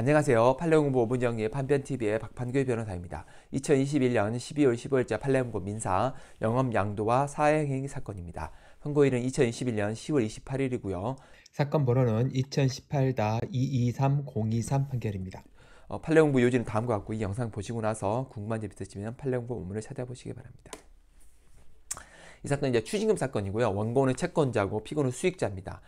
안녕하세요. 팔레옹보 오분영의 판변TV의 박판규 변호사입니다. 2021년 12월 15일자 팔레옹보 민사 영업 양도와 사행행위 사건입니다. 선고일은 2021년 10월 28일이고요. 사건 번호는 2018-223023 판결입니다. 어, 팔레옹보 요지는 다음과 같고 이 영상 보시고 나서 궁금한 점 있으시면 팔레옹보 문을 찾아보시기 바랍니다. 이 사건은 이제 추징금 사건이고요. 원고는 채권자고 피고는 수익자입니다.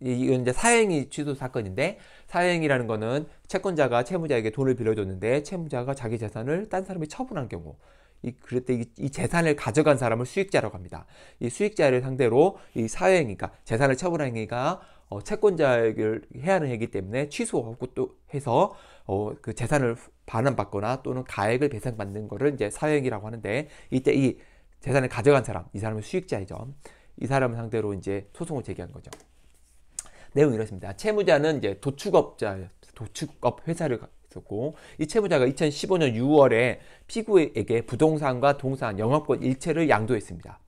이건 이제 사행위 취소 사건인데 사행위라는 거는 채권자가 채무자에게 돈을 빌려줬는데 채무자가 자기 재산을 딴 사람이 처분한 경우 이 그럴 때 이 재산을 가져간 사람을 수익자라고 합니다. 이 수익자를 상대로 이 사회행위가 그러니까 재산을 처분한 행위가 어, 채권자에게 해야 하는 행위기 때문에 취소하고 또 해서 어, 그 재산을 반환받거나 또는 가액을 배상받는 거를 이제 사회행위라고 하는데 이때 이 재산을 가져간 사람 이 사람은 수익자이죠. 이 사람을 상대로 이제 소송을 제기한 거죠. 내용이 이렇습니다. 채무자는 이제 도축업자, 도축업 회사를 있었고 이 채무자가 2015년 6월에 피고에게 부동산과 동산, 영업권 일체를 양도했습니다.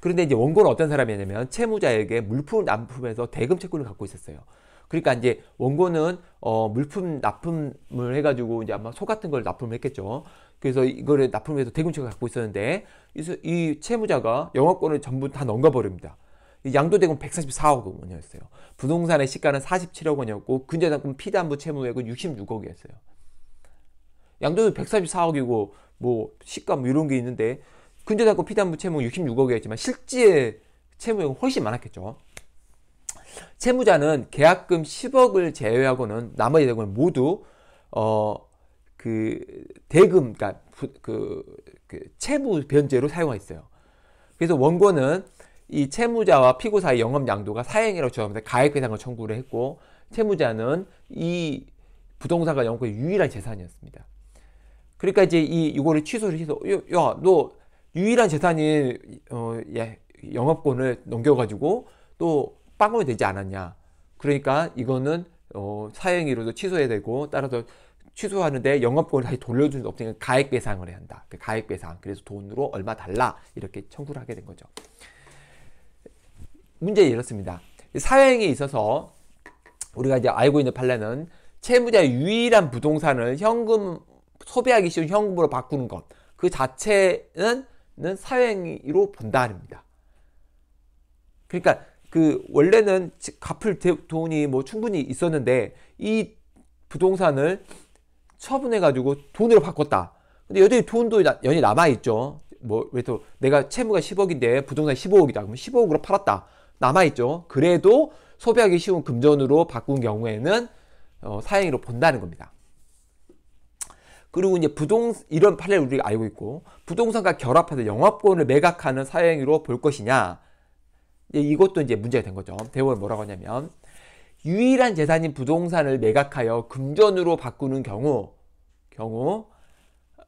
그런데 이제 원고는 어떤 사람이냐면 채무자에게 물품 납품해서 대금 채권을 갖고 있었어요. 그러니까 이제 원고는 어 물품 납품을 해가지고 이제 아마 소 같은 걸 납품했겠죠. 그래서 이거를 납품해서 대금 채권을 갖고 있었는데 이 채무자가 영업권을 전부 다 넘겨버립니다. 양도대금 144억 원이었어요. 부동산의 시가는 47억 원이었고 근저당금 피담보 채무액은 66억이었어요. 양도대 144억이고 뭐 시가 뭐 이런 게 있는데 근저당금 피담보 채무 66억이었지만 실제 채무액은 훨씬 많았겠죠. 채무자는 계약금 10억을 제외하고는 나머지 대금을 모두 어그 대금 그러니까 그, 그 채무 변제로 사용했어요. 그래서 원고는 이 채무자와 피고 사이 영업양도가 사행이라고 주장하면서 가액배상을 청구를 했고 채무자는 이 부동산과 영업의 유일한 재산이었습니다. 그러니까 이제 이 이거를 취소를 해서 야 너 유일한 재산인 어, 예, 영업권을 넘겨가지고 또빵으로 되지 않았냐. 그러니까 이거는 어, 사행위로도 취소해야 되고 따라서 취소하는데 영업권을 다시 돌려줄 수 없으니까 가액배상을 해야 한다. 그 가액배상. 그래서 돈으로 얼마 달라 이렇게 청구를 하게 된 거죠. 문제 이렇습니다. 사회행에 있어서 우리가 이제 알고 있는 판례는 채무자의 유일한 부동산을 현금 소비하기 쉬운 현금으로 바꾸는 것 그 자체는 사회행위로 본다입니다. 그러니까 그 원래는 갚을 돈이 뭐 충분히 있었는데 이 부동산을 처분해 가지고 돈으로 바꿨다. 근데 여전히 돈도 연이 남아 있죠. 뭐, 왜 또 내가 채무가 10억인데 부동산 15억이다. 그럼 15억으로 팔았다. 남아있죠. 그래도 소비하기 쉬운 금전으로 바꾼 경우에는 어, 사행위로 본다는 겁니다. 그리고 이제 부동 이런 판례를 우리가 알고 있고 부동산과 결합해서 영업권을 매각하는 사행위로 볼 것이냐 이것도 이제 문제가 된 거죠. 대법원 뭐라고 하냐면 유일한 재산인 부동산을 매각하여 금전으로 바꾸는 경우 경우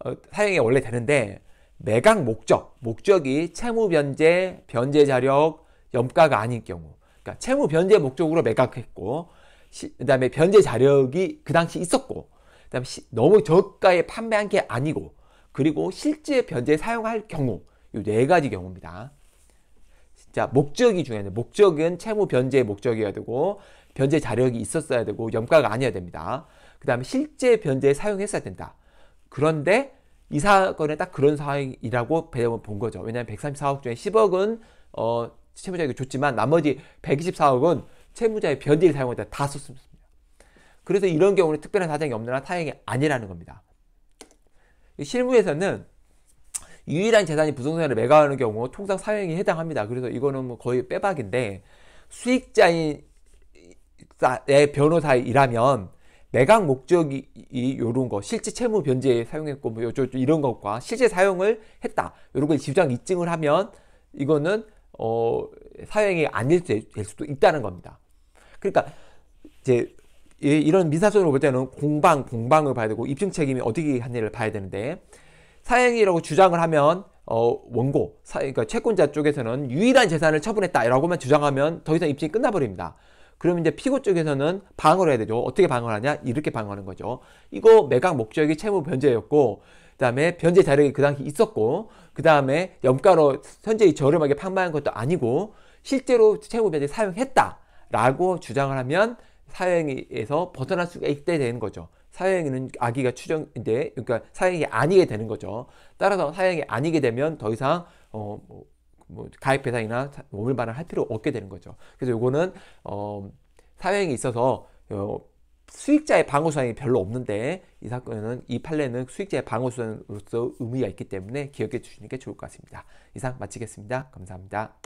어, 사행이 원래 되는데 매각 목적 목적이 채무 변제, 변제 자력, 염가가 아닌 경우 그러니까 채무 변제 목적으로 매각했고 그다음에 변제 자력이 그 당시 있었고 그다음에 너무 저가에 판매한 게 아니고 그리고 실제 변제에 사용할 경우 이 네 가지 경우입니다. 자 목적이 중요한데 목적은 채무 변제의 목적이어야 되고 변제 자력이 있었어야 되고 염가가 아니어야 됩니다. 그 다음에 실제 변제에 사용했어야 된다. 그런데 이 사건에 딱 그런 사항이라고 배우본 거죠. 왜냐하면 134억 중에 10억은 어, 채무자에게 줬지만 나머지 124억은 채무자의 변제를 사용할 때다 썼습니다. 그래서 이런 경우는 특별한 사정이 없느라 타행이 아니라는 겁니다. 실무에서는 유일한 재산이 부동산을 매각하는 경우 통상 사형에 해당합니다. 그래서 이거는 뭐 거의 빼박인데 수익자인 변호사이라면 매각 목적이 이런 거 실제 채무 변제에 사용했고 뭐 요쪽 이런 것과 실제 사용을 했다 이런 걸 집장 입증을 하면 이거는 어, 사형이 아닐 수, 될 수도 있다는 겁니다. 그러니까 이제 이런 민사소송을 볼 때는 공방, 공방을 봐야 되고 입증 책임이 어떻게 한지를 봐야 되는데 사형이라고 주장을 하면 어, 원고, 사, 그러니까 채권자 쪽에서는 유일한 재산을 처분했다라고만 주장하면 더 이상 입증이 끝나버립니다. 그러면 이제 피고 쪽에서는 방어를 해야 되죠. 어떻게 방어를 하냐? 이렇게 방어하는 거죠. 이거 매각 목적이 채무 변제였고 그 다음에 변제 자력이 그 당시 있었고 그 다음에 염가로 현재 저렴하게 판매한 것도 아니고 실제로 채무 변제 사용했다라고 주장을 하면 사형에서 벗어날 수가 있게 되는 거죠. 사형에는 아기가 추정인데 그러니까 사형이 아니게 되는 거죠. 따라서 사형이 아니게 되면 더 이상 어, 뭐가입 뭐 배상이나 몸을 반환할 필요 없게 되는 거죠. 그래서 요거는 어, 사형에 있어서 어, 수익자의 방어수단이 별로 없는데 이 사건은 이 판례는 수익자의 방어수단으로서 의미가 있기 때문에 기억해 주시는 게 좋을 것 같습니다. 이상 마치겠습니다. 감사합니다.